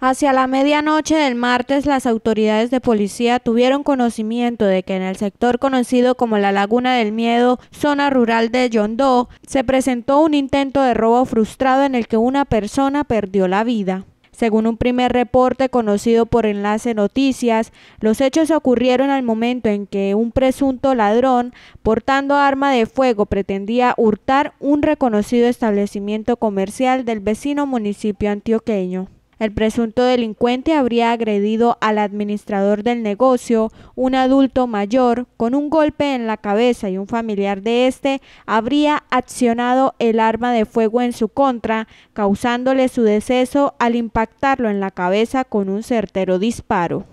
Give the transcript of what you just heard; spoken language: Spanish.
Hacia la medianoche del martes, las autoridades de policía tuvieron conocimiento de que en el sector conocido como la Laguna del Miedo, zona rural de Yondó, se presentó un intento de robo frustrado en el que una persona perdió la vida. Según un primer reporte conocido por Enlace Noticias, los hechos ocurrieron al momento en que un presunto ladrón, portando arma de fuego, pretendía hurtar un reconocido establecimiento comercial del vecino municipio antioqueño. El presunto delincuente habría agredido al administrador del negocio, un adulto mayor, con un golpe en la cabeza y un familiar de este habría accionado el arma de fuego en su contra, causándole su deceso al impactarlo en la cabeza con un certero disparo.